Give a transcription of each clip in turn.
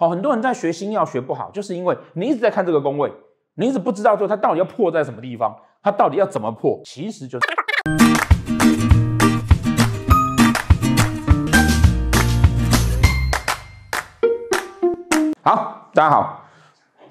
好，很多人在学星药学不好，就是因为你一直在看这个宫位，你一直不知道，就它到底要破在什么地方，它到底要怎么破，其实就是。好，大家好，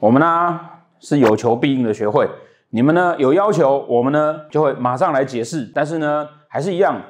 我们呢是有求必应的学会，你们呢有要求，我们呢就会马上来解释，但是呢还是一样。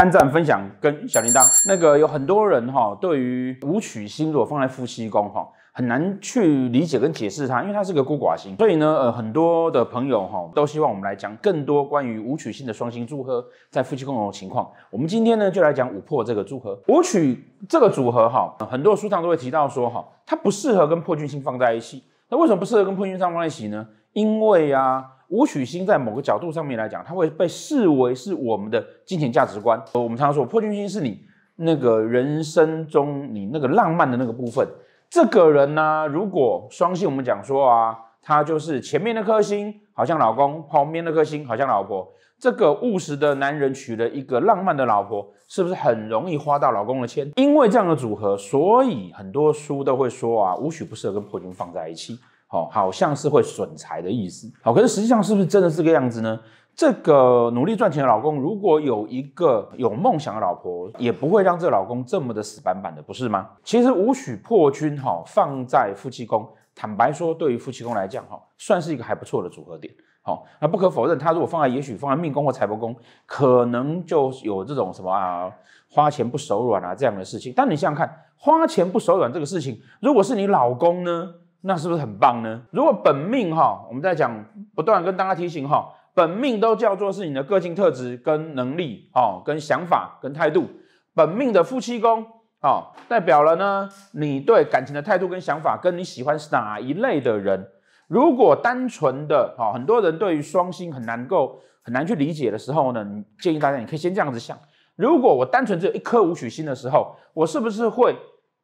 三赞分享跟小铃铛，那个有很多人哈，对于五曲星如果放在夫妻宫哈，很难去理解跟解释它，因为它是个孤寡星。所以呢，呃，很多的朋友哈，都希望我们来讲更多关于五曲星的双星祝合在夫妻宫的情况。我们今天呢，就来讲五破这个组合。五曲这个组合哈，很多书上都会提到说哈，它不适合跟破军星放在一起。那为什么不适合跟破军星放在一起呢？因为呀。武曲星在某个角度上面来讲，它会被视为是我们的金钱价值观。我们常常说破军星是你那个人生中你那个浪漫的那个部分。这个人呢，如果双星，我们讲说啊，他就是前面那颗星，好像老公；旁边那颗星，好像老婆。这个务实的男人娶了一个浪漫的老婆，是不是很容易花到老公的钱？因为这样的组合，所以很多书都会说啊，武曲不适合跟破军放在一起。好，好像是会损财的意思。好，可是实际上是不是真的这个样子呢？这个努力赚钱的老公，如果有一个有梦想的老婆，也不会让这个老公这么的死板板的，不是吗？其实武曲破军哈，放在夫妻宫，坦白说，对于夫妻宫来讲哈，算是一个还不错的组合点。好，那不可否认，他如果放在，也许放在命宫或财帛宫，可能就有这种什么啊，花钱不手软啊这样的事情。但你想想看，花钱不手软这个事情，如果是你老公呢？那是不是很棒呢？如果本命哈，我们在讲，不断跟大家提醒哈，本命都叫做是你的个性特质跟能力哦，跟想法跟态度。本命的夫妻宫哦，代表了呢你对感情的态度跟想法，跟你喜欢哪一类的人。如果单纯的哦，很多人对于双星很难够很难去理解的时候呢，建议大家你可以先这样子想：如果我单纯只有一颗五曲星的时候，我是不是会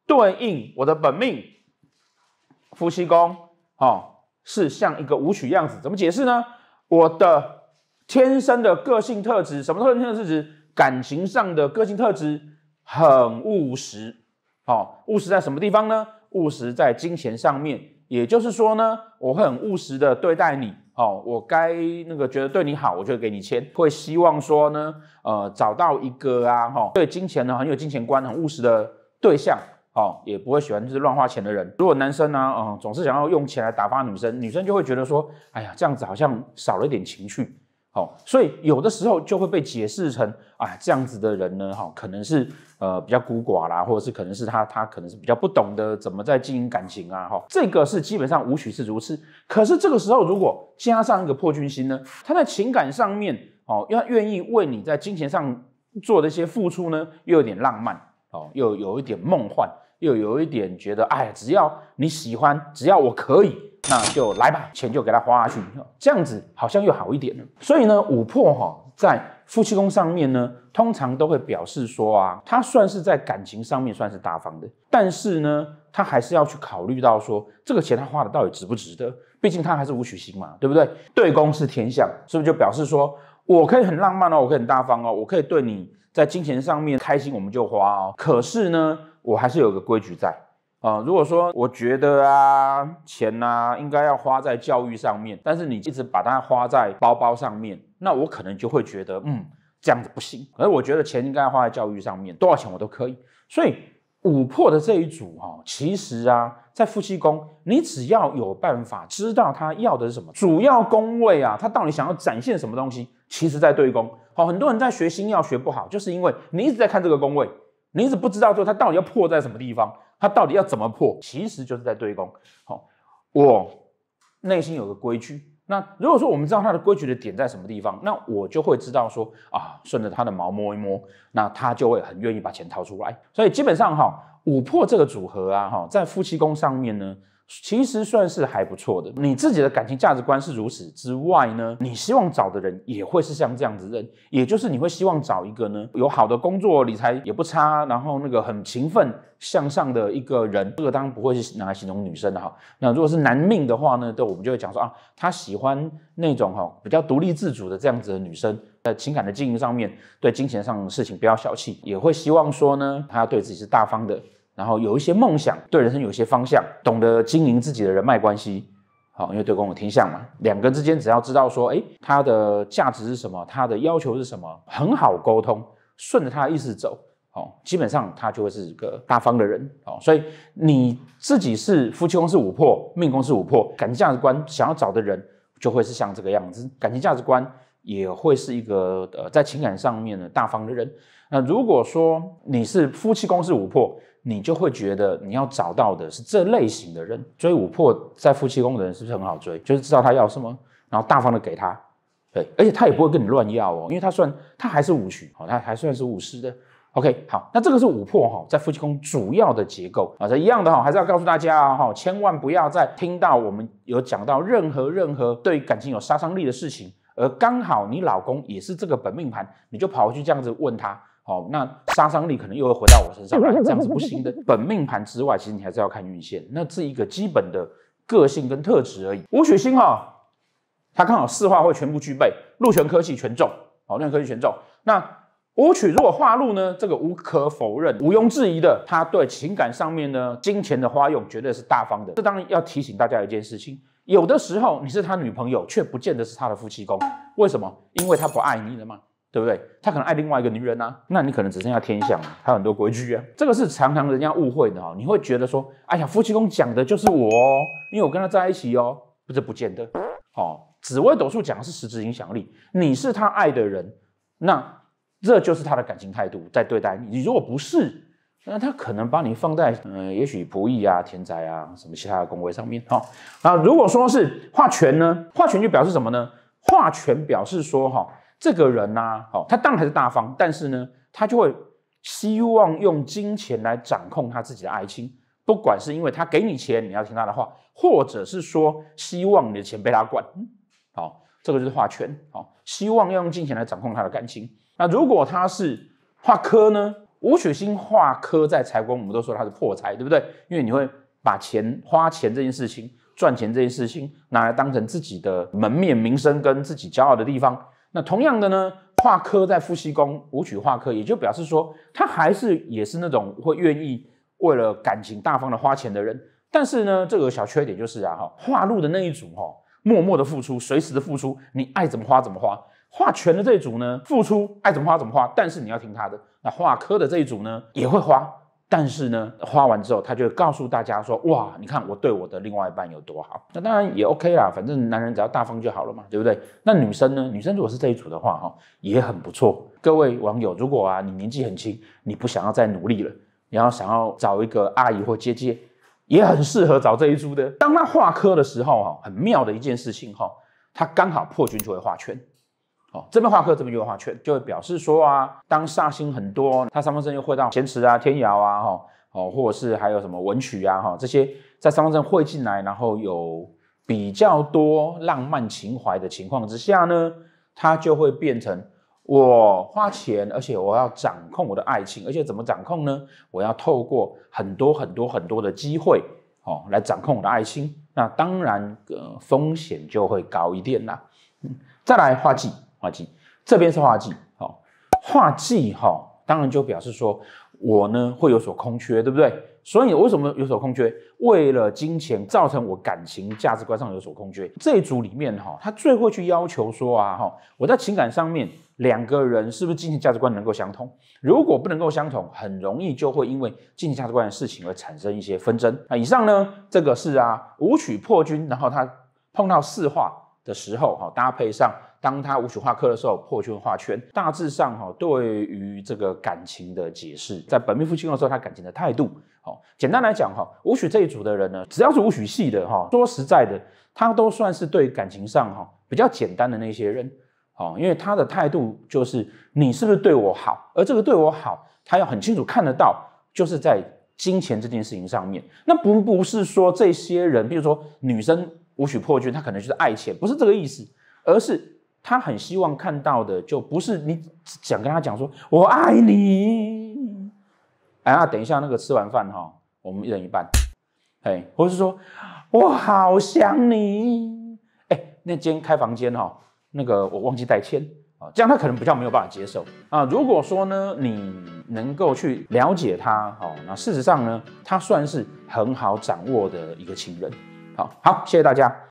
对应我的本命？夫妻宫，哦，是像一个舞曲样子，怎么解释呢？我的天生的个性特质，什么特性特质？感情上的个性特质，很务实，好，务实在什么地方呢？务实在金钱上面，也就是说呢，我会很务实的对待你，哦，我该那个觉得对你好，我就给你钱，会希望说呢，呃，找到一个啊，哈，对金钱呢很有金钱观、很务实的对象。哦，也不会喜欢就是乱花钱的人。如果男生呢，嗯，总是想要用钱来打发女生，女生就会觉得说，哎呀，这样子好像少了一点情趣。好，所以有的时候就会被解释成，哎，这样子的人呢，哈，可能是呃比较孤寡啦，或者是可能是他他可能是比较不懂得怎么在经营感情啊，哈，这个是基本上无许是如此。可是这个时候如果加上一个破军星呢，他在情感上面，哦，要愿意为你在金钱上做的一些付出呢，又有点浪漫，哦，又有一点梦幻。又有一点觉得，哎，只要你喜欢，只要我可以，那就来吧，钱就给他花下去，这样子好像又好一点。所以呢，五破哈在夫妻宫上面呢，通常都会表示说啊，他算是在感情上面算是大方的，但是呢，他还是要去考虑到说，这个钱他花的到底值不值得？毕竟他还是五曲星嘛，对不对？对宫是天相，是不是就表示说，我可以很浪漫哦，我可以很大方哦，我可以对你在金钱上面开心我们就花哦，可是呢？我还是有个规矩在啊，如果说我觉得啊，钱呢应该要花在教育上面，但是你一直把它花在包包上面，那我可能就会觉得，嗯，这样子不行。而我觉得钱应该要花在教育上面，多少钱我都可以。所以五破的这一组哈，其实啊，在夫妻宫，你只要有办法知道他要的是什么主要宫位啊，他到底想要展现什么东西，其实在对宫。好，很多人在学星曜学不好，就是因为你一直在看这个宫位。你一直不知道说他到底要破在什么地方，他到底要怎么破，其实就是在对攻。好，我内心有个规矩。那如果说我们知道他的规矩的点在什么地方，那我就会知道说啊，顺着他的毛摸一摸，那他就会很愿意把钱掏出来。所以基本上哈，五破这个组合啊，哈，在夫妻宫上面呢。其实算是还不错的，你自己的感情价值观是如此之外呢，你希望找的人也会是像这样子的人，也就是你会希望找一个呢有好的工作，理财也不差，然后那个很勤奋向上的一个人。这个当然不会是拿来形容女生的哈。那如果是男命的话呢，对，我们就会讲说啊，他喜欢那种哈比较独立自主的这样子的女生，在情感的经营上面，对金钱上的事情不要小气，也会希望说呢，他要对自己是大方的。然后有一些梦想，对人生有些方向，懂得经营自己的人脉关系，好，因为对公有天相嘛。两个之间只要知道说，哎，他的价值是什么，他的要求是什么，很好沟通，顺着他的意思走，哦，基本上他就会是个大方的人，哦，所以你自己是夫妻宫是五破，命宫是五破，感情价值观想要找的人就会是像这个样子，感情价值观。也会是一个呃，在情感上面的大方的人。那如果说你是夫妻宫是五破，你就会觉得你要找到的是这类型的人。追五破在夫妻宫的人是不是很好追？就是知道他要什么，然后大方的给他。对，而且他也不会跟你乱要哦，因为他算他还是五虚哦，他还算是五师的。OK，好，那这个是五破哈，在夫妻宫主要的结构啊，这一样的哈，还是要告诉大家啊哈，千万不要再听到我们有讲到任何任何对感情有杀伤力的事情。而刚好你老公也是这个本命盘，你就跑过去这样子问他，好，那杀伤力可能又会回到我身上来，这样子不行的。本命盘之外，其实你还是要看运线，那是一个基本的个性跟特质而已。吴雪星哈，他刚好四化会全部具备，陆权科技全中，好，陆权科技全中。那吴曲如果化禄呢，这个无可否认、毋庸置疑的，他对情感上面呢、金钱的花用绝对是大方的。这当然要提醒大家一件事情。有的时候，你是他女朋友，却不见得是他的夫妻宫。为什么？因为他不爱你了吗？对不对？他可能爱另外一个女人啊，那你可能只剩下天象，他很多规矩啊。这个是常常人家误会的哦。你会觉得说，哎呀，夫妻宫讲的就是我，哦，因为我跟他在一起哦，不是不见得哦。紫微斗数讲的是实质影响力，你是他爱的人，那这就是他的感情态度在对待你。你如果不是。那他可能把你放在嗯，也许仆役啊、田宅啊什么其他的工位上面哈那如果说是画权呢，画权就表示什么呢？画权表示说哈，这个人呐，好，他当还是大方，但是呢，他就会希望用金钱来掌控他自己的爱情，不管是因为他给你钱你要听他的话，或者是说希望你的钱被他管。好，这个就是画权。好，希望要用金钱来掌控他的感情。那如果他是画科呢？武曲星化科在财官，我们都说他是破财，对不对？因为你会把钱、花钱这件事情、赚钱这件事情拿来当成自己的门面、名声跟自己骄傲的地方。那同样的呢，化科在夫妻宫，武曲化科也就表示说，他还是也是那种会愿意为了感情大方的花钱的人。但是呢，这个小缺点就是啊，哈，化禄的那一组哈，默默的付出，随时的付出，你爱怎么花怎么花；化权的这一组呢，付出爱怎么花怎么花，但是你要听他的。那化科的这一组呢也会花，但是呢，花完之后他就会告诉大家说：“哇，你看我对我的另外一半有多好。”那当然也 OK 啦，反正男人只要大方就好了嘛，对不对？那女生呢？女生如果是这一组的话，哈，也很不错。各位网友，如果啊你年纪很轻，你不想要再努力了，你要想要找一个阿姨或姐姐，也很适合找这一组的。当他化科的时候，哈，很妙的一件事情，哈，他刚好破军就会画圈。这边画刻这边就画圈，就会表示说啊，当煞星很多，他三方镇又会到闲池啊、天姚啊，哈哦，或者是还有什么文曲啊，哈这些在三方镇汇进来，然后有比较多浪漫情怀的情况之下呢，他就会变成我花钱，而且我要掌控我的爱情，而且怎么掌控呢？我要透过很多很多很多的机会，哦来掌控我的爱情，那当然呃风险就会高一点啦。嗯，再来画忌。季这边是画季，好画季哈，当然就表示说我呢会有所空缺，对不对？所以为什么有所空缺？为了金钱造成我感情价值观上有所空缺。这一组里面哈，他最会去要求说啊哈，我在情感上面两个人是不是金钱价值观能够相通？如果不能够相同，很容易就会因为金钱价值观的事情而产生一些纷争。那以上呢，这个是啊，五曲破军，然后他碰到四化的时候哈，搭配上。当他无曲化科的时候，破圈画圈，大致上哈，对于这个感情的解释，在本命夫妻宫的时候，他感情的态度，好，简单来讲哈，无曲这一组的人呢，只要是无曲系的哈，说实在的，他都算是对感情上哈比较简单的那些人，哦，因为他的态度就是你是不是对我好，而这个对我好，他要很清楚看得到，就是在金钱这件事情上面，那不不是说这些人，比如说女生无曲破圈，他可能就是爱钱，不是这个意思，而是。他很希望看到的，就不是你想跟他讲说“我爱你”，哎呀，等一下那个吃完饭哈，我们一人一半，哎，或是说我好想你，哎，那间开房间哈，那个我忘记带签啊，这样他可能比较没有办法接受啊。如果说呢，你能够去了解他，哦，那事实上呢，他算是很好掌握的一个情人，好好，谢谢大家。